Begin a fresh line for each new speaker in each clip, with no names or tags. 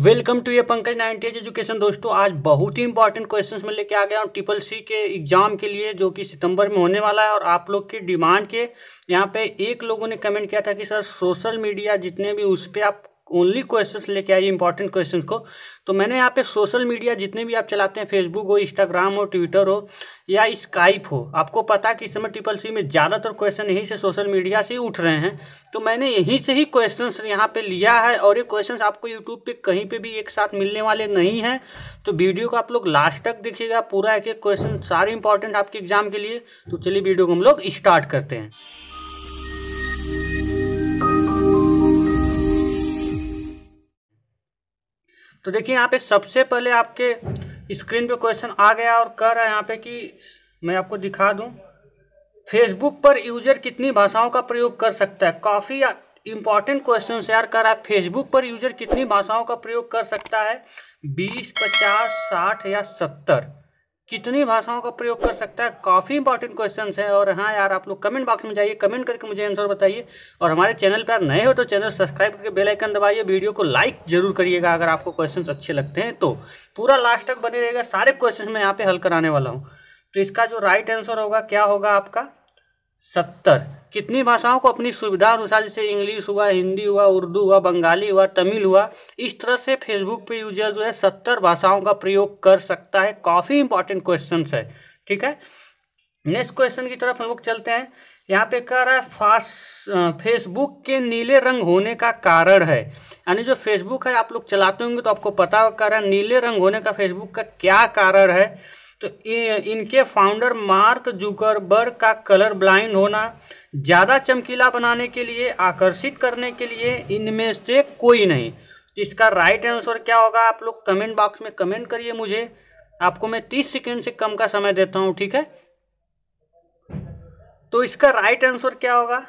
welcome to ये Pankaj ninety as education दोस्तों आज बहुत ही इंपॉर्टेंट क्वेश्चन में लेके आ गया हूँ ट्रिपल सी के एग्जाम के लिए जो कि सितंबर में होने वाला है और आप लोग की डिमांड के यहाँ पे एक लोगों ने कमेंट किया था कि सर सोशल मीडिया जितने भी उस पर आप ओनली क्वेश्चन लेके आइए इंपॉर्टेंट क्वेश्चन को तो मैंने यहाँ पे सोशल मीडिया जितने भी आप चलाते हैं फेसबुक हो इंस्टाग्राम हो ट्विटर हो या स्काइप हो आपको पता है कि इस समय ट्रिपल सी में ज़्यादातर क्वेश्चन यहीं से सोशल मीडिया से उठ रहे हैं तो मैंने यहीं से ही क्वेश्चन यहाँ पर लिया है और ये क्वेश्चन आपको यूट्यूब पर कहीं पर भी एक साथ मिलने वाले नहीं हैं तो वीडियो को आप लोग लास्ट तक देखिएगा पूरा एक एक क्वेश्चन सारे इंपॉर्टेंट आपके एग्जाम के लिए तो चलिए वीडियो को हम लोग स्टार्ट करते हैं तो देखिए यहाँ पे सबसे पहले आपके स्क्रीन पे क्वेश्चन आ गया और कह रहा है यहाँ पे कि मैं आपको दिखा दूँ फेसबुक पर यूजर कितनी भाषाओं का प्रयोग कर सकता है काफ़ी इम्पॉर्टेंट क्वेश्चन यार कर रहा है फेसबुक पर यूजर कितनी भाषाओं का प्रयोग कर सकता है बीस पचास साठ या सत्तर कितनी भाषाओं का प्रयोग कर सकता है काफ़ी इंपॉर्टेंट क्वेश्चन है और हाँ यार आप लोग कमेंट बॉक्स में जाइए कमेंट करके मुझे आंसर बताइए और हमारे चैनल पर नए हो तो चैनल सब्सक्राइब करके बेल आइकन दबाइए वीडियो को लाइक जरूर करिएगा अगर आपको क्वेश्चन अच्छे लगते हैं तो पूरा लास्ट तक बने रहेगा सारे क्वेश्चन मैं यहाँ पर हल कराने वाला हूँ तो इसका जो राइट आंसर होगा क्या होगा आपका सत्तर कितनी भाषाओं को अपनी सुविधा अनुसार जैसे इंग्लिश हुआ हिंदी हुआ उर्दू हुआ बंगाली हुआ तमिल हुआ इस तरह से फेसबुक पे यूजर जो है सत्तर भाषाओं का प्रयोग कर सकता है काफ़ी इंपॉर्टेंट क्वेश्चन है ठीक है नेक्स्ट क्वेश्चन की तरफ हम लोग चलते हैं यहाँ पे कह रहा है फास्ट फेसबुक के नीले रंग होने का कारण है यानी जो फेसबुक है आप लोग चलाते होंगे तो आपको पता है नीले रंग होने का फेसबुक का क्या कारण है तो इनके फाउंडर मार्क जुकरबर्ग का कलर ब्लाइंड होना ज़्यादा चमकीला बनाने के लिए आकर्षित करने के लिए इनमें से कोई नहीं तो इसका राइट आंसर क्या होगा आप लोग कमेंट बॉक्स में कमेंट करिए मुझे आपको मैं तीस सेकेंड से कम का समय देता हूँ ठीक है तो इसका राइट आंसर क्या होगा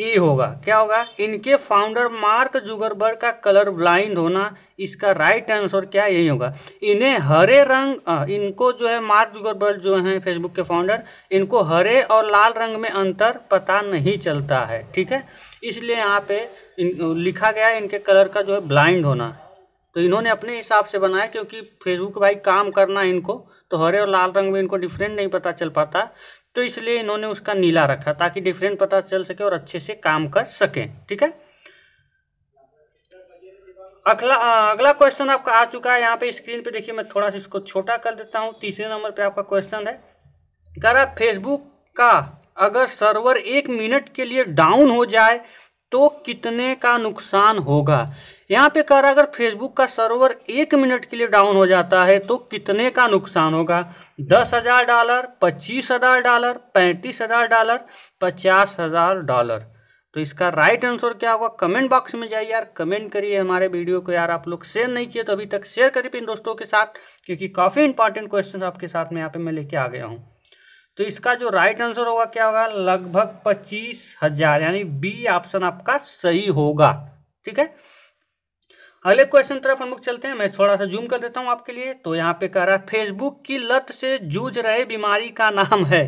ए होगा क्या होगा इनके फाउंडर मार्क जुगरबर्ग का कलर ब्लाइंड होना इसका राइट आंसर क्या यही होगा इन्हें हरे रंग इनको जो है मार्क जुगरबर्ग जो हैं फेसबुक के फाउंडर इनको हरे और लाल रंग में अंतर पता नहीं चलता है ठीक है इसलिए यहाँ पे इन, लिखा गया है इनके कलर का जो है ब्लाइंड होना तो इन्होंने अपने हिसाब से बनाया क्योंकि फेसबुक भाई काम करना इनको तो हरे और लाल रंग में इनको डिफरेंट नहीं पता चल पाता तो इसलिए इन्होंने उसका नीला रखा ताकि डिफरेंट पता चल सके और अच्छे से काम कर सके ठीक है अगला अगला क्वेश्चन आपका आ चुका है यहाँ पे स्क्रीन पे देखिए मैं थोड़ा सा इसको छोटा कर देता हूँ तीसरे नंबर पे आपका क्वेश्चन है कह रहा फेसबुक का अगर सर्वर एक मिनट के लिए डाउन हो जाए तो कितने का नुकसान होगा यहाँ पे कह रहा अगर फेसबुक का सर्वर एक मिनट के लिए डाउन हो जाता है तो कितने का नुकसान होगा दस हज़ार डॉलर पच्चीस हज़ार डॉलर पैंतीस हज़ार डॉलर पचास हज़ार डॉलर तो इसका राइट आंसर क्या होगा कमेंट बॉक्स में जाइए यार कमेंट करिए हमारे वीडियो को यार आप लोग शेयर नहीं किए तो अभी तक शेयर करिए इन दोस्तों के साथ क्योंकि काफ़ी इंपॉर्टेंट क्वेश्चन आपके साथ में यहाँ पे मैं लेके आ गया हूँ तो इसका जो राइट आंसर होगा क्या होगा लगभग पच्चीस हजार यानी बी ऑप्शन आपका सही होगा ठीक है अगले क्वेश्चन तरफ हम लोग चलते हैं मैं थोड़ा सा जूम कर देता हूं आपके लिए तो यहाँ पे कह रहा है फेसबुक की लत से जूझ रहे बीमारी का नाम है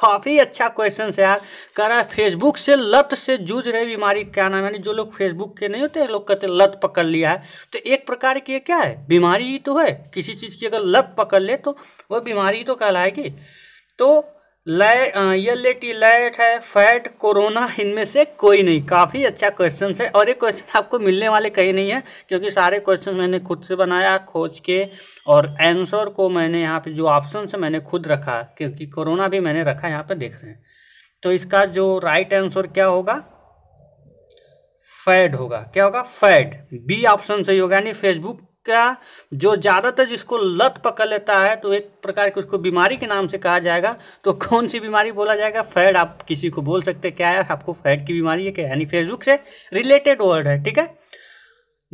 काफ़ी अच्छा क्वेश्चन है यार कह रहा है फेसबुक से लत से जूझ रहे बीमारी क्या नाम यानी जो लोग फेसबुक के नहीं होते लोग कहते लत पकड़ लिया है तो एक प्रकार की क्या है बीमारी ही तो है किसी चीज़ की अगर लत पकड़ ले तो वह बीमारी तो कहलाएगी तो लय ये लाइट है फैट कोरोना इनमें से कोई नहीं काफ़ी अच्छा क्वेश्चन है और ये क्वेश्चन आपको मिलने वाले कहीं नहीं है क्योंकि सारे क्वेश्चन मैंने खुद से बनाया खोज के और आंसर को मैंने यहाँ पे जो ऑप्शन से मैंने खुद रखा क्योंकि कोरोना भी मैंने रखा यहाँ पे देख रहे हैं तो इसका जो राइट आंसर क्या होगा फैड होगा क्या होगा फैड बी ऑप्शन सही होगा यानी फेसबुक का जो ज़्यादातर जिसको लत पकड़ लेता है तो एक प्रकार की उसको बीमारी के नाम से कहा जाएगा तो कौन सी बीमारी बोला जाएगा फैड आप किसी को बोल सकते क्या यार आपको फैड की बीमारी है क्या यानी फेसबुक से रिलेटेड वर्ड है ठीक है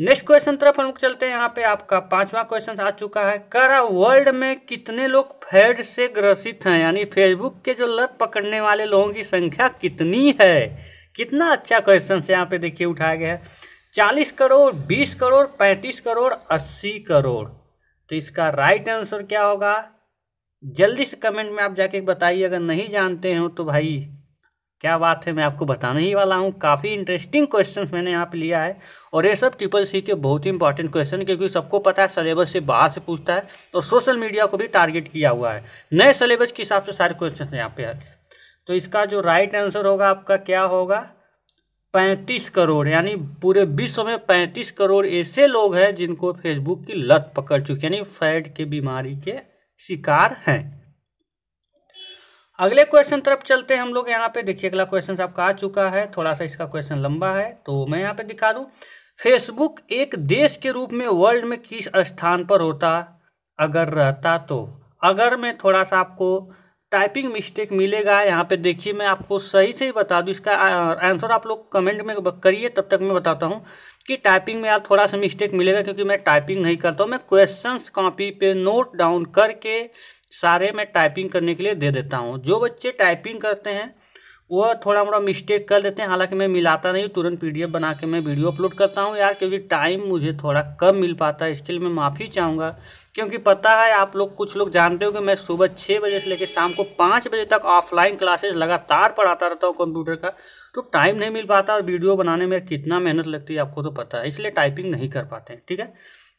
नेक्स्ट क्वेश्चन तरफ हम चलते हैं यहाँ पे आपका पांचवा क्वेश्चन आ चुका है करा वर्ल्ड में कितने लोग फैड से ग्रसित हैं यानी फेसबुक के जो लत पकड़ने वाले लोगों की संख्या कितनी है कितना अच्छा क्वेश्चन से यहाँ पे देखिए उठाया गया है चालीस करोड़ बीस करोड़ पैंतीस करोड़ अस्सी करोड़ तो इसका राइट आंसर क्या होगा जल्दी से कमेंट में आप जाके बताइए अगर नहीं जानते हो तो भाई क्या बात है मैं आपको बताने ही वाला हूँ काफ़ी इंटरेस्टिंग क्वेश्चन मैंने यहाँ पे लिया है और ये सब ट्रिपल सी के बहुत ही इंपॉर्टेंट क्वेश्चन क्योंकि सबको पता है सलेबस से बाहर से पूछता है और सोशल मीडिया को भी टारगेट किया हुआ है नए सलेबस के हिसाब से सारे क्वेश्चन यहाँ पे है तो इसका जो राइट आंसर होगा आपका क्या होगा पैंतीस करोड़ यानी पूरे विश्व में पैंतीस करोड़ ऐसे लोग हैं जिनको फेसबुक की लत पकड़ चुकी यानी फैट के बीमारी के शिकार हैं अगले क्वेश्चन तरफ चलते हैं हम लोग यहाँ पे देखिए अगला क्वेश्चन आपका आ चुका है थोड़ा सा इसका क्वेश्चन लंबा है तो मैं यहाँ पे दिखा दूँ फेसबुक एक देश के रूप में वर्ल्ड में किस स्थान पर होता अगर रहता तो अगर मैं थोड़ा सा आपको टाइपिंग मिस्टेक मिलेगा यहाँ पे देखिए मैं आपको सही से ही बता दूँ इसका आंसर आप लोग कमेंट में करिए तब तक मैं बताता हूँ कि टाइपिंग में आप थोड़ा सा मिस्टेक मिलेगा क्योंकि मैं टाइपिंग नहीं करता हूँ मैं क्वेश्चंस कॉपी पे नोट डाउन करके सारे मैं टाइपिंग करने के लिए दे देता हूँ जो बच्चे टाइपिंग करते हैं वो थोड़ा मोड़ा मिस्टेक कर देते हैं हालांकि मैं मिलाता नहीं तुरंत पीडीएफ बना के मैं वीडियो अपलोड करता हूँ यार क्योंकि टाइम मुझे थोड़ा कम मिल पाता है इसके लिए मैं माफ़ी चाहूँगा क्योंकि पता है आप लोग कुछ लोग जानते हो कि मैं सुबह छः बजे से लेकर शाम को पाँच बजे तक ऑफलाइन क्लासेज लगातार पढ़ाता रहता हूँ कंप्यूटर का तो टाइम नहीं मिल पाता और वीडियो बनाने में कितना मेहनत लगती है आपको तो पता है इसलिए टाइपिंग नहीं कर पाते हैं ठीक है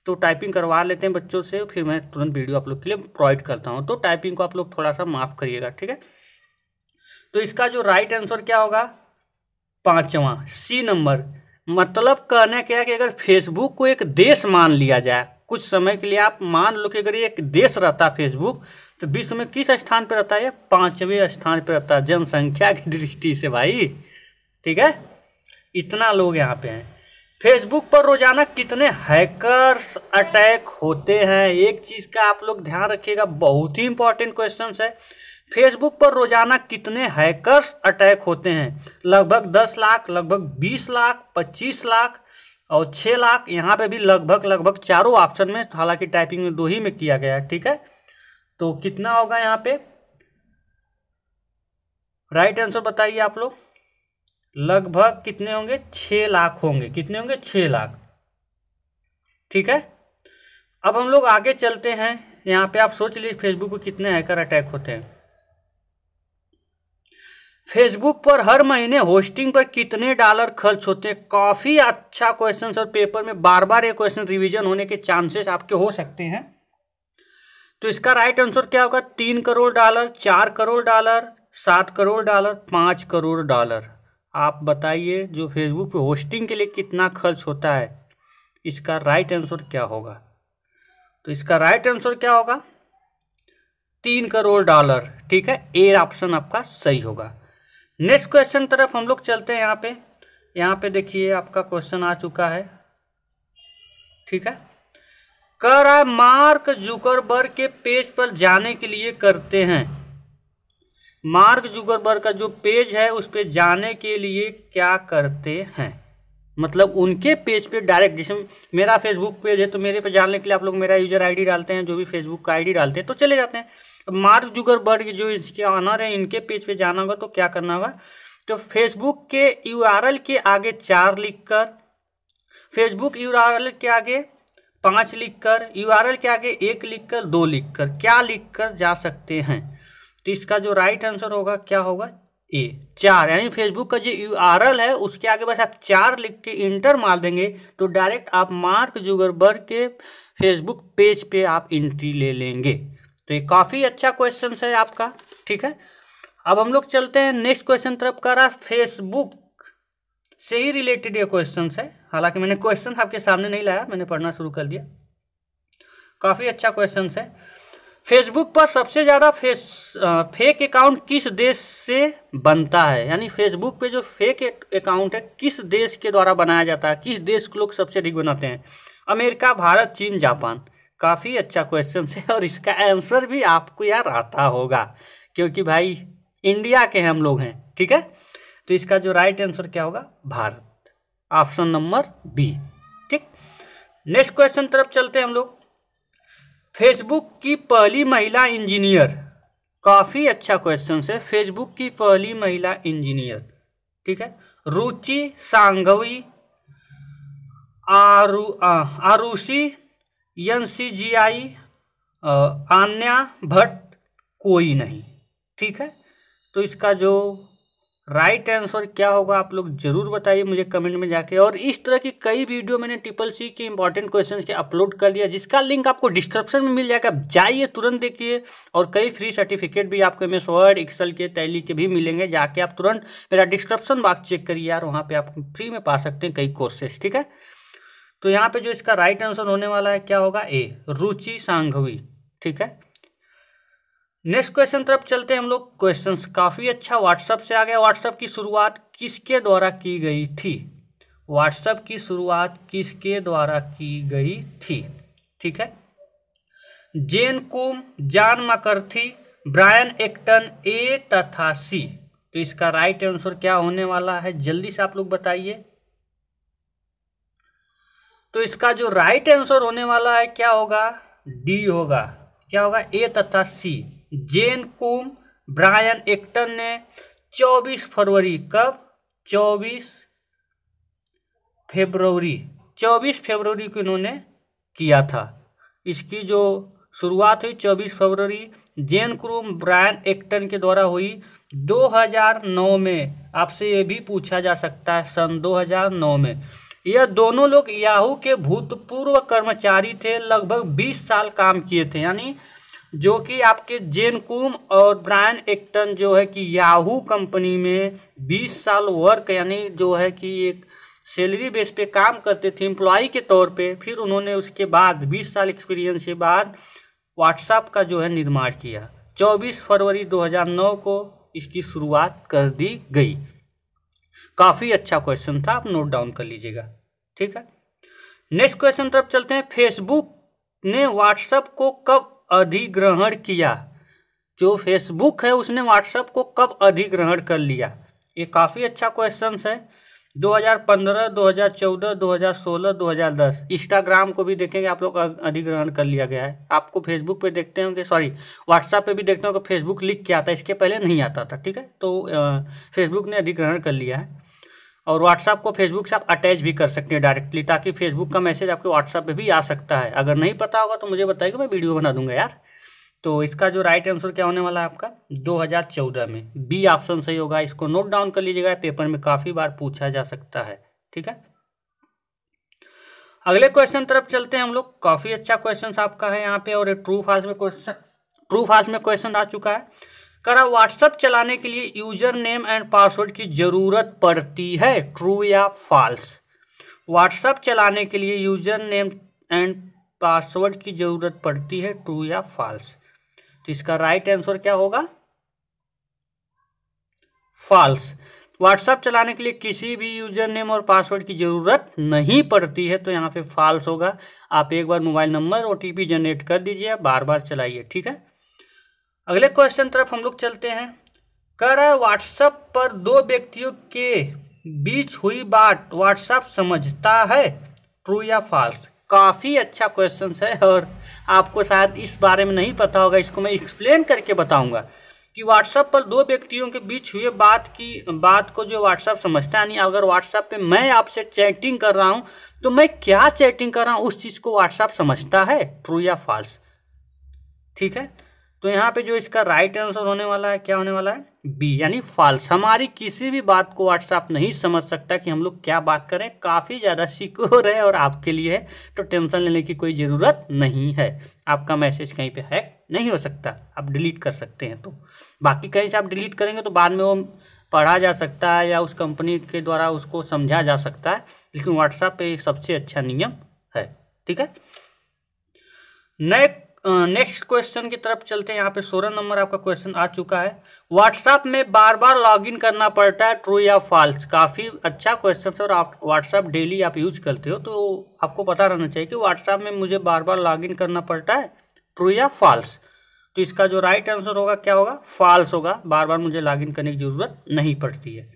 तो टाइपिंग करवा लेते हैं बच्चों से फिर मैं तुरंत वीडियो आप लोग के लिए प्रोवाइड करता हूँ तो टाइपिंग को आप लोग थोड़ा सा माफ़ करिएगा ठीक है तो इसका जो राइट आंसर क्या होगा पांचवा सी नंबर मतलब कहने क्या है कि अगर फेसबुक को एक देश मान लिया जाए कुछ समय के लिए आप मान लो कि अगर ये एक देश रहता फेसबुक तो विश्व में किस स्थान पर रहता है पांचवें स्थान पर रहता है जनसंख्या की दृष्टि से भाई ठीक है इतना लोग यहाँ पे हैं फेसबुक पर रोजाना कितने हैकर्स अटैक होते हैं एक चीज़ का आप लोग ध्यान रखिएगा बहुत ही इंपॉर्टेंट क्वेश्चन है फेसबुक पर रोजाना कितने हैकर्स अटैक होते हैं लगभग दस लाख लगभग बीस लाख पच्चीस लाख और छः लाख यहाँ पे भी लगभग लगभग चारों ऑप्शन में हालांकि टाइपिंग में दो ही में किया गया है ठीक है तो कितना होगा यहाँ पे राइट आंसर बताइए आप लोग लगभग कितने होंगे छः लाख होंगे कितने होंगे छः लाख ठीक है अब हम लोग आगे चलते हैं यहाँ पे आप सोच लीजिए फेसबुक पर कितने हैकर अटैक होते हैं फेसबुक पर हर महीने होस्टिंग पर कितने डॉलर खर्च होते हैं काफ़ी अच्छा क्वेश्चन और पेपर में बार बार ये क्वेश्चन रिवीजन होने के चांसेस आपके हो सकते हैं तो इसका राइट आंसर क्या होगा तीन करोड़ डॉलर चार करोड़ डॉलर सात करोड़ डॉलर पाँच करोड़ डॉलर आप बताइए जो फेसबुक पर होस्टिंग के लिए कितना खर्च होता है इसका राइट आंसर क्या होगा तो इसका राइट आंसर क्या होगा तीन करोड़ डॉलर ठीक है ए ऑप्शन आपका सही होगा नेक्स्ट क्वेश्चन तरफ हम लोग चलते हैं यहाँ पे यहाँ पे देखिए आपका क्वेश्चन आ चुका है ठीक है कर मार्क जुकरबर्ग के पेज पर जाने के लिए करते हैं मार्क जुकरबर्ग का जो पेज है उस पे जाने के लिए क्या करते हैं मतलब उनके पेज पे डायरेक्ट जैसे मेरा फेसबुक पेज है तो मेरे पे जाने के लिए आप लोग मेरा यूजर आईडी डालते हैं जो भी फेसबुक का आईडी डालते हैं तो चले जाते हैं मार्क जुगरबर्ग जो इसके ऑनर है इनके पेज पे जाना होगा तो क्या करना होगा तो फेसबुक के यूआरएल के आगे चार लिखकर फेसबुक यूआरएल के आगे पाँच लिखकर यूआरएल के आगे एक लिखकर दो लिखकर क्या लिखकर जा सकते हैं तो इसका जो राइट आंसर होगा क्या होगा ए चार यानी फेसबुक का जो यू है उसके आगे बस आप चार लिख के इंटर मार देंगे तो डायरेक्ट आप मार्क जुगरबर्ग के फेसबुक पेज पे आप एंट्री ले लेंगे तो ये काफ़ी अच्छा क्वेश्चन है आपका ठीक है अब हम लोग चलते हैं नेक्स्ट क्वेश्चन तरफ कर रहा फेसबुक से ही रिलेटेड ये क्वेश्चन है हालांकि मैंने क्वेश्चन आपके सामने नहीं लाया मैंने पढ़ना शुरू कर दिया काफ़ी अच्छा क्वेश्चन है फेसबुक पर सबसे ज़्यादा फेस फेक अकाउंट किस देश से बनता है यानी फेसबुक पे जो फेक अकाउंट है किस देश के द्वारा बनाया जाता है किस देश के लोग सबसे अधिक बनाते हैं अमेरिका भारत चीन जापान काफ़ी अच्छा क्वेश्चन है और इसका आंसर भी आपको यार आता होगा क्योंकि भाई इंडिया के हम लोग हैं ठीक है तो इसका जो राइट आंसर क्या होगा भारत ऑप्शन नंबर बी ठीक नेक्स्ट क्वेश्चन तरफ चलते हैं हम लोग फेसबुक की पहली महिला इंजीनियर काफ़ी अच्छा क्वेश्चन है फेसबुक की पहली महिला इंजीनियर ठीक है रुचि सांघवी आरू Arushi N C G I Anya Bhatt कोई नहीं ठीक है तो इसका जो राइट आंसर क्या होगा आप लोग जरूर बताइए मुझे कमेंट में जाके और इस तरह की कई वीडियो मैंने ट्रिपल सी के इंपॉर्टेंट क्वेश्चन के अपलोड कर लिया जिसका लिंक आपको डिस्क्रिप्शन में मिल जाएगा आप जाइए तुरंत देखिए और कई फ्री सर्टिफिकेट भी आपको एम एस वर्ड एक्सल के टैली के भी मिलेंगे जाके आप तुरंत मेरा डिस्क्रिप्शन बॉक्स चेक करिए यार वहाँ पर आप फ्री में पा सकते हैं कई कोर्सेज ठीक है तो यहाँ पे जो इसका राइट आंसर होने वाला है क्या होगा ए रुचि सांघवी ठीक है नेक्स्ट क्वेश्चन तरफ चलते हैं हम लोग क्वेश्चन काफ़ी अच्छा व्हाट्सअप से आ गया व्हाट्सअप की शुरुआत किसके द्वारा की गई थी व्हाट्सअप की शुरुआत किसके द्वारा की गई थी ठीक है जेन कुम जान मकर्थी ब्रायन एक्टन ए तथा सी तो इसका राइट आंसर क्या होने वाला है जल्दी से आप लोग बताइए तो इसका जो राइट आंसर होने वाला है क्या होगा डी होगा क्या होगा ए तथा सी जेन कुम ब्रायन एक्टन ने 24 फरवरी कब 24 फरवरी 24 फरवरी को इन्होंने किया था इसकी जो शुरुआत हुई 24 फरवरी जेन क्रूम ब्रायन एक्टन के द्वारा हुई 2009 में आपसे ये भी पूछा जा सकता है सन 2009 में यह दोनों लोग याहू के भूतपूर्व कर्मचारी थे लगभग 20 साल काम किए थे यानी जो कि आपके जेन कुम और ब्रायन एक्टन जो है कि याहू कंपनी में 20 साल वर्क यानी जो है कि एक सैलरी बेस पे काम करते थे एम्प्लॉय के तौर पे फिर उन्होंने उसके बाद 20 साल एक्सपीरियंस के बाद व्हाट्सएप का जो है निर्माण किया 24 फरवरी 2009 को इसकी शुरुआत कर दी गई काफ़ी अच्छा क्वेश्चन था आप नोट डाउन कर लीजिएगा ठीक है नेक्स्ट क्वेश्चन तरफ चलते हैं फेसबुक ने व्हाट्सएप को कब अधिग्रहण किया जो फेसबुक है उसने व्हाट्सएप को कब अधिग्रहण कर लिया ये काफ़ी अच्छा क्वेश्चन है 2015, 2014, 2016, 2010 इंस्टाग्राम को भी देखेंगे आप लोग अधिग्रहण कर लिया गया है आपको फेसबुक पे देखते होंगे सॉरी व्हाट्सएप पे भी देखते होंगे फेसबुक लिख के आता है इसके पहले नहीं आता था ठीक है तो फेसबुक ने अधिग्रहण कर लिया है और व्हाट्सअप को फेसबुक से आप अटैच भी कर सकते हैं डायरेक्टली ताकि फेसबुक का मैसेज आपके व्हाट्सअप पे भी आ सकता है अगर नहीं पता होगा तो मुझे बताइएगा मैं वीडियो बना दूंगा यार तो इसका जो राइट आंसर क्या होने वाला है आपका 2014 में बी ऑप्शन सही होगा इसको नोट डाउन कर लीजिएगा पेपर में काफ़ी बार पूछा जा सकता है ठीक है अगले क्वेश्चन तरफ चलते हैं हम लोग काफ़ी अच्छा क्वेश्चन आपका है यहाँ पे और ट्रू फास्ट में क्वेश्चन ट्रू फास्ट में क्वेश्चन आ चुका है करा व्हाट्सएप चलाने के लिए यूजर नेम एंड पासवर्ड की ज़रूरत पड़ती है ट्रू या फॉल्स व्हाट्सएप चलाने के लिए यूजर नेम एंड पासवर्ड की ज़रूरत पड़ती है ट्रू या फॉल्स तो इसका राइट आंसर क्या होगा फॉल्स व्हाट्सएप चलाने के लिए किसी भी यूजर नेम और पासवर्ड की ज़रूरत नहीं पड़ती है तो यहाँ पे फॉल्स होगा आप एक बार मोबाइल नंबर ओ जनरेट कर दीजिए बार बार चलाइए ठीक है अगले क्वेश्चन तरफ हम लोग चलते हैं कह रहा है व्हाट्सएप पर दो व्यक्तियों के बीच हुई बात व्हाट्सएप समझता है ट्रू या फॉल्स काफ़ी अच्छा क्वेश्चन है और आपको शायद इस बारे में नहीं पता होगा इसको मैं एक्सप्लेन करके बताऊंगा कि व्हाट्सएप पर दो व्यक्तियों के बीच हुए बात की बात को जो व्हाट्सएप समझता है यानी अगर व्हाट्सएप पे मैं आपसे चैटिंग कर रहा हूँ तो मैं क्या चैटिंग कर रहा हूँ उस चीज़ को व्हाट्सएप समझता है ट्रू या फॉल्स ठीक है तो यहाँ पे जो इसका राइट आंसर होने वाला है क्या होने वाला है बी यानी फाल्स हमारी किसी भी बात को व्हाट्सएप नहीं समझ सकता कि हम लोग क्या बात करें काफ़ी ज़्यादा सिक्योर है और आपके लिए है तो टेंशन लेने की कोई ज़रूरत नहीं है आपका मैसेज कहीं पे हैक नहीं हो सकता आप डिलीट कर सकते हैं तो बाकी कहीं से आप डिलीट करेंगे तो बाद में वो पढ़ा जा सकता है या उस कंपनी के द्वारा उसको समझा जा सकता है लेकिन व्हाट्सएप पर सबसे अच्छा नियम है ठीक है नेक्स्ट नेक्स्ट क्वेश्चन की तरफ चलते हैं यहाँ पे सोलह नंबर आपका क्वेश्चन आ चुका है व्हाट्सएप में बार बार लॉगिन करना पड़ता है ट्रू या फॉल्स काफ़ी अच्छा क्वेश्चन है और आप व्हाट्सएप डेली आप यूज करते हो तो आपको पता रहना चाहिए कि व्हाट्सएप में मुझे बार बार लॉगिन करना पड़ता है ट्रू या फॉल्स तो इसका जो राइट आंसर होगा क्या होगा फॉल्स होगा बार बार मुझे लॉगिन करने की ज़रूरत नहीं पड़ती है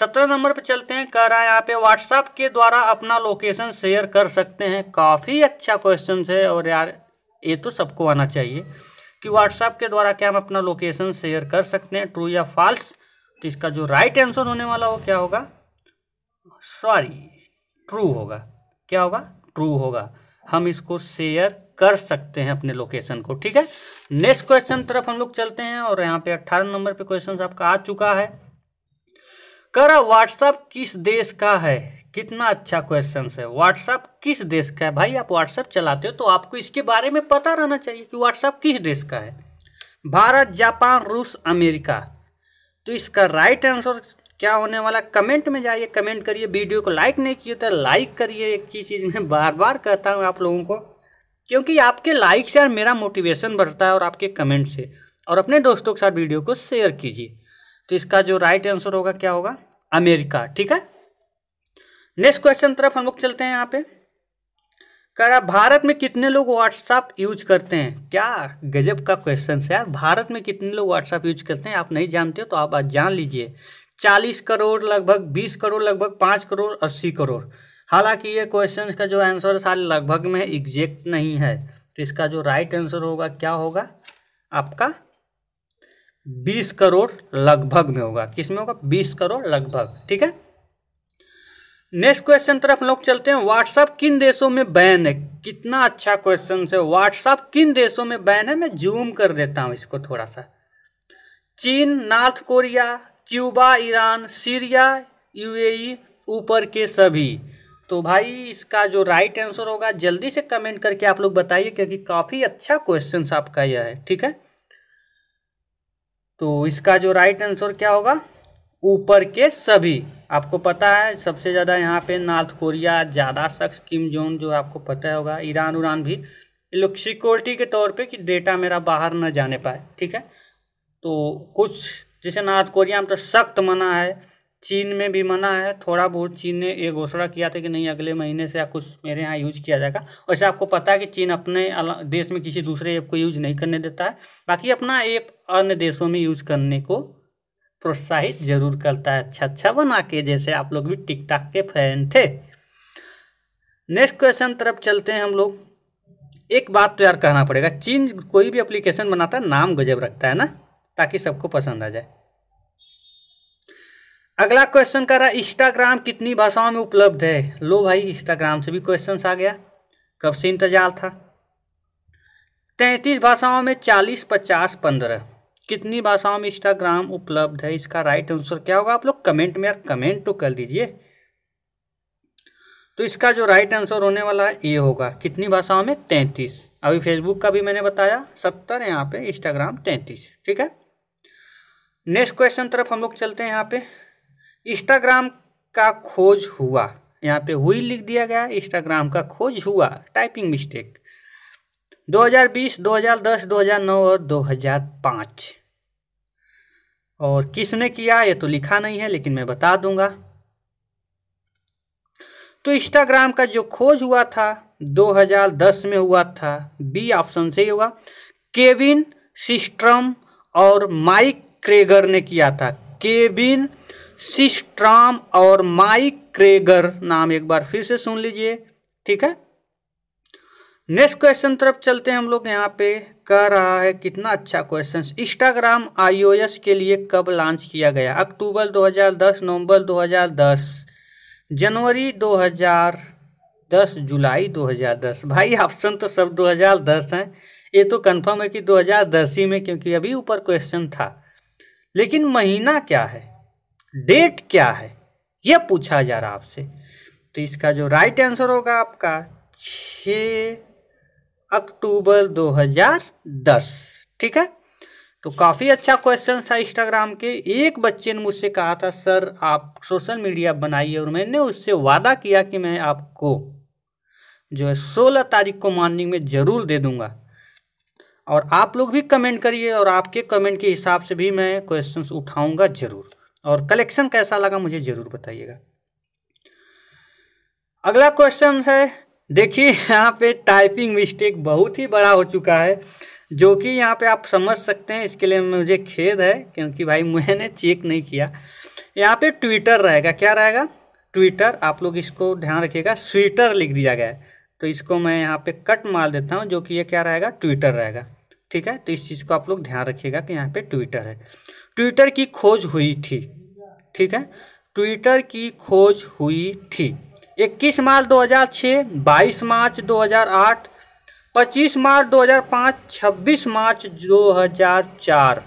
सत्रह नंबर पर चलते हैं कह रहा है यहाँ पे व्हाट्सएप के द्वारा अपना लोकेशन शेयर कर सकते हैं काफ़ी अच्छा क्वेश्चन है और यार ये तो सबको आना चाहिए कि व्हाट्सएप के द्वारा क्या हम अपना लोकेशन शेयर कर सकते हैं ट्रू या फॉल्स तो इसका जो राइट आंसर होने वाला हो क्या होगा सॉरी ट्रू होगा क्या होगा ट्रू होगा हम इसको शेयर कर सकते हैं अपने लोकेशन को ठीक है नेक्स्ट क्वेश्चन तरफ हम लोग चलते हैं और यहाँ पे अट्ठारह नंबर पे क्वेश्चन आपका आ चुका है कर व्हाट्सएप किस देश का है कितना अच्छा क्वेश्चन है व्हाट्सअप किस देश का है भाई आप व्हाट्सएप चलाते हो तो आपको इसके बारे में पता रहना चाहिए कि व्हाट्सएप किस देश का है भारत जापान रूस अमेरिका तो इसका राइट आंसर क्या होने वाला कमेंट में जाइए कमेंट करिए वीडियो को लाइक नहीं किए तो लाइक करिए एक ही चीज़ मैं बार बार कहता हूँ आप लोगों को क्योंकि आपके लाइक से मेरा मोटिवेशन बढ़ता है और आपके कमेंट से और अपने दोस्तों के साथ वीडियो को शेयर कीजिए तो इसका जो राइट आंसर होगा क्या होगा अमेरिका ठीक है नेक्स्ट क्वेश्चन तरफ हम लोग चलते हैं यहाँ पे कह रहा भारत में कितने लोग व्हाट्सएप यूज करते हैं क्या गजब का क्वेश्चन है यार भारत में कितने लोग व्हाट्सएप यूज करते हैं आप नहीं जानते हो तो आप आज जान लीजिए चालीस करोड़ लगभग बीस करोड़ लगभग पाँच करोड़ अस्सी करोड़ हालांकि ये क्वेश्चन का जो आंसर है सारे लगभग में एग्जैक्ट नहीं है तो इसका जो राइट आंसर होगा क्या होगा आपका बीस करोड़ लगभग में होगा किस में होगा बीस करोड़ लगभग ठीक है नेक्स्ट क्वेश्चन तरफ लोग चलते हैं व्हाट्सअप किन देशों में बैन है कितना अच्छा क्वेश्चन है व्हाट्सअप किन देशों में बैन है मैं जूम कर देता हूं इसको थोड़ा सा चीन North Korea Cuba Iran Syria UAE ऊपर के सभी तो भाई इसका जो राइट आंसर होगा जल्दी से कमेंट करके आप लोग बताइए क्योंकि काफ़ी अच्छा क्वेश्चन आपका यह है ठीक है तो इसका जो राइट आंसर क्या होगा ऊपर के सभी आपको पता है सबसे ज़्यादा यहाँ पे नॉर्थ कोरिया ज़्यादा शख्स किम जोन जो आपको पता होगा ईरान उरान भी लोग सिक्योरिटी के तौर पे कि डेटा मेरा बाहर ना जाने पाए ठीक है तो कुछ जैसे नॉर्थ कोरिया में तो सख्त मना है चीन में भी मना है थोड़ा बहुत चीन ने ये घोषणा किया था कि नहीं अगले महीने से आप कुछ मेरे यहाँ यूज किया जाएगा वैसे आपको पता है कि चीन अपने देश में किसी दूसरे ऐप को यूज नहीं करने देता है बाकी अपना ऐप अन्य देशों में यूज करने को प्रोत्साहित जरूर करता है अच्छा अच्छा बना के जैसे आप लोग भी टिकटाक के फैन थे नेक्स्ट क्वेश्चन तरफ चलते हैं हम लोग एक बात तो यार कहना पड़ेगा चीन कोई भी एप्लीकेशन बनाता है नाम गजब रखता है ना ताकि सबको पसंद आ जाए अगला क्वेश्चन कर रहा है इंस्टाग्राम कितनी भाषाओं में उपलब्ध है लो भाई इंस्टाग्राम से भी क्वेश्चन आ गया कब से इंतजार था तैंतीस भाषाओं में चालीस पचास पंद्रह कितनी भाषाओं में इंस्टाग्राम उपलब्ध है इसका राइट आंसर क्या होगा आप लोग कमेंट में कमेंट तो कर दीजिए तो इसका जो राइट आंसर होने वाला है ये होगा कितनी भाषाओं में तैंतीस अभी फेसबुक का भी मैंने बताया सत्तर यहाँ पे इंस्टाग्राम तैंतीस ठीक है नेक्स्ट क्वेश्चन तरफ हम लोग चलते हैं यहाँ पे इंस्टाग्राम का खोज हुआ यहाँ पे हुई लिख दिया गया इंस्टाग्राम का खोज हुआ टाइपिंग मिस्टेक 2020, 2010, 2009 और 2005 और किसने किया ये तो लिखा नहीं है लेकिन मैं बता दूंगा तो इंस्टाग्राम का जो खोज हुआ था 2010 में हुआ था बी ऑप्शन से ही हुआ केविन सिस्ट्रम और माइक क्रेगर ने किया था केविन सिस्ट्राम और माइक क्रेगर नाम एक बार फिर से सुन लीजिए ठीक है नेक्स्ट क्वेश्चन तरफ चलते हैं हम लोग यहाँ पे कह रहा है कितना अच्छा क्वेश्चन इंस्टाग्राम आईओएस के लिए कब लॉन्च किया गया अक्टूबर 2010 नवंबर 2010 जनवरी 2010 जुलाई 2010 भाई ऑप्शन तो सब 2010 हैं ये तो कंफर्म है कि 2010 ही में क्योंकि अभी ऊपर क्वेश्चन था लेकिन महीना क्या है डेट क्या है यह पूछा जा रहा आपसे तो इसका जो राइट आंसर होगा आपका छः अक्टूबर 2010 ठीक है तो काफ़ी अच्छा क्वेश्चन था इंस्टाग्राम के एक बच्चे ने मुझसे कहा था सर आप सोशल मीडिया बनाइए और मैंने उससे वादा किया कि मैं आपको जो है सोलह तारीख को मॉर्निंग में ज़रूर दे दूंगा और आप लोग भी कमेंट करिए और आपके कमेंट के हिसाब से भी मैं क्वेश्चंस उठाऊंगा ज़रूर और कलेक्शन कैसा लगा मुझे ज़रूर बताइएगा अगला क्वेश्चन है देखिए यहाँ पे टाइपिंग मिस्टेक बहुत ही बड़ा हो चुका है जो कि यहाँ पे आप समझ सकते हैं इसके लिए मुझे खेद है क्योंकि भाई मैंने चेक नहीं किया यहाँ पे ट्विटर रहेगा क्या रहेगा ट्विटर आप लोग इसको ध्यान रखिएगा स्वीटर लिख दिया गया है तो इसको मैं यहाँ पे कट मार देता हूँ जो कि ये क्या रहेगा ट्विटर रहेगा ठीक है तो इस चीज़ को आप लोग ध्यान रखिएगा कि यहाँ पे ट्विटर है ट्विटर की खोज हुई थी ठीक है ट्विटर की खोज हुई थी इक्कीस मार्च दो हजार छः बाईस मार्च दो हजार आठ पच्चीस मार्च दो हजार पाँच छब्बीस मार्च दो हजार चार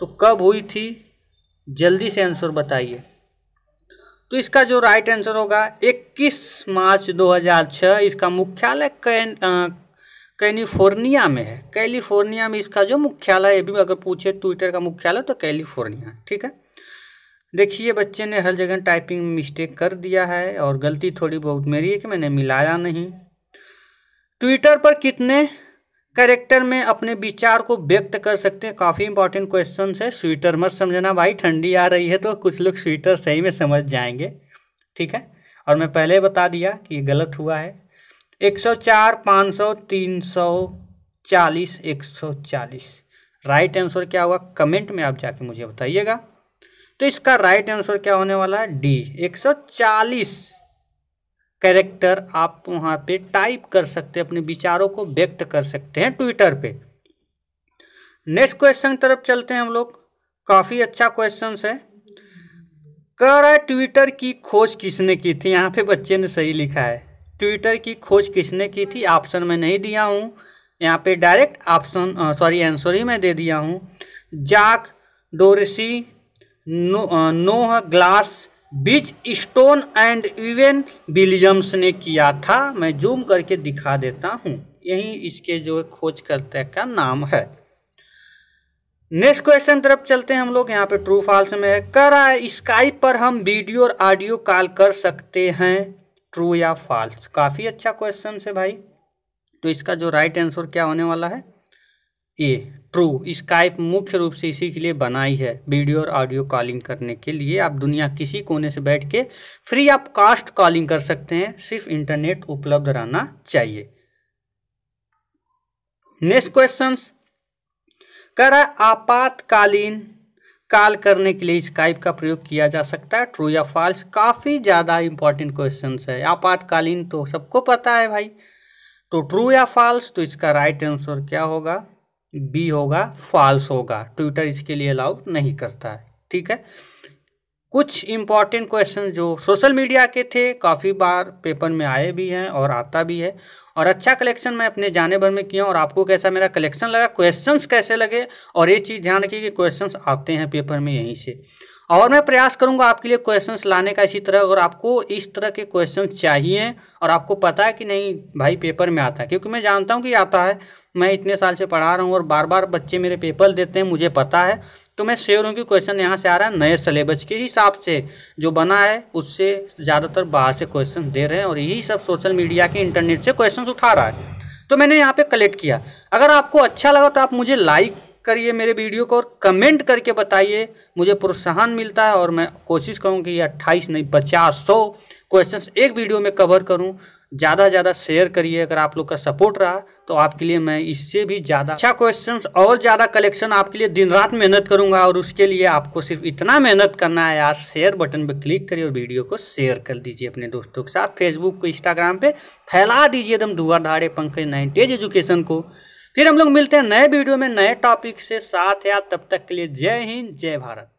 तो कब हुई थी जल्दी से आंसर बताइए तो इसका जो राइट आंसर होगा 21 मार्च 2006 इसका मुख्यालय कैन कैलिफोर्निया में है कैलिफोर्निया में इसका जो मुख्यालय ये भी अगर पूछे ट्विटर का मुख्यालय तो कैलिफोर्निया ठीक है देखिए बच्चे ने हर जगह टाइपिंग में मिस्टेक कर दिया है और गलती थोड़ी बहुत मेरी है कि मैंने मिलाया नहीं ट्विटर पर कितने कैरेक्टर में अपने विचार को व्यक्त कर सकते हैं काफ़ी इंपॉर्टेंट क्वेश्चन है स्वीटर मत समझना भाई ठंडी आ रही है तो कुछ लोग स्वीटर सही में समझ जाएंगे ठीक है और मैं पहले बता दिया कि ये गलत हुआ है 104, 500, 340, 140 राइट आंसर क्या हुआ कमेंट में आप जाके मुझे बताइएगा तो इसका राइट आंसर क्या होने वाला है डी 140 कैरेक्टर आप वहां पे टाइप कर सकते हैं अपने विचारों को व्यक्त कर सकते हैं ट्विटर पे नेक्स्ट क्वेश्चन तरफ चलते हैं हम लोग काफ़ी अच्छा क्वेश्चन है कह रहा है ट्विटर की खोज किसने की थी यहाँ पे बच्चे ने सही लिखा है ट्विटर की खोज किसने की थी ऑप्शन में नहीं दिया हूँ यहाँ पे डायरेक्ट ऑप्शन सॉरी आंसर ही मैं दे दिया हूँ Jack Dorsey Noah Glass Biz Stone and Evan Williams ने किया था मैं जूम करके दिखा देता हूँ यही इसके जो खोजकर्ता का नाम है नेक्स्ट क्वेश्चन तरफ चलते हैं हम लोग यहाँ पे ट्रू फॉल्स में है कर स्काइप पर हम वीडियो और ऑडियो कॉल कर सकते हैं ट्रू या फॉल्स काफ़ी अच्छा क्वेश्चन है भाई तो इसका जो राइट आंसर क्या होने वाला है ए ट्रू स्काइप मुख्य रूप से इसी के लिए बनाई है वीडियो और ऑडियो कॉलिंग करने के लिए आप दुनिया किसी कोने से बैठ के फ्री आप कास्ट कॉलिंग कर सकते हैं सिर्फ इंटरनेट उपलब्ध रहना चाहिए नेक्स्ट क्वेश्चन कर आपातकालीन कॉल करने के लिए स्काइप का प्रयोग किया जा सकता है ट्रू या फॉल्स काफ़ी ज़्यादा इंपॉर्टेंट क्वेश्चन है आपातकालीन तो सबको पता है भाई तो ट्रू या फॉल्स तो इसका राइट आंसर क्या होगा बी होगा फॉल्स होगा ट्विटर इसके लिए अलाउ नहीं करता है ठीक है कुछ इंपॉर्टेंट क्वेश्चन जो सोशल मीडिया के थे काफ़ी बार पेपर में आए भी हैं और आता भी है और अच्छा कलेक्शन मैं अपने जाने भर में किया और आपको कैसा मेरा कलेक्शन लगा क्वेश्चंस कैसे लगे और ये चीज़ ध्यान रखिए कि क्वेश्चंस आते हैं पेपर में यहीं से और मैं प्रयास करूंगा आपके लिए क्वेश्चंस लाने का इसी तरह अगर आपको इस तरह के क्वेश्चन चाहिए और आपको पता है कि नहीं भाई पेपर में आता है क्योंकि मैं जानता हूं कि आता है मैं इतने साल से पढ़ा रहा हूं और बार बार बच्चे मेरे पेपर देते हैं मुझे पता है तो मैं श्योर हूँ कि क्वेश्चन यहाँ से आ रहा है नए सिलेबस के हिसाब से जो बना है उससे ज़्यादातर बाहर से क्वेश्चन दे रहे हैं और यही सब सोशल मीडिया के इंटरनेट से क्वेश्चन उठा रहा है तो मैंने यहाँ पे कलेक्ट किया अगर आपको अच्छा लगा तो आप मुझे लाइक करिए मेरे वीडियो को और कमेंट करके बताइए मुझे प्रोत्साहन मिलता है और मैं कोशिश करूँ कि अट्ठाईस नहीं पचास सौ क्वेश्चन एक वीडियो में कवर करूँ ज़्यादा से ज़्यादा शेयर करिए अगर आप लोग का सपोर्ट रहा तो आपके लिए मैं इससे भी ज़्यादा अच्छा क्वेश्चन और ज़्यादा कलेक्शन आपके लिए दिन रात मेहनत करूंगा और उसके लिए आपको सिर्फ इतना मेहनत करना है यार शेयर बटन पर क्लिक करिए और वीडियो को शेयर कर दीजिए अपने दोस्तों के साथ फेसबुक को इंस्टाग्राम पर फैला दीजिए एकदम दुआ धाड़े पंकज नाइनटेज एजुकेशन को फिर हम लोग मिलते हैं नए वीडियो में नए टॉपिक से साथ या तब तक के लिए जय हिंद जय भारत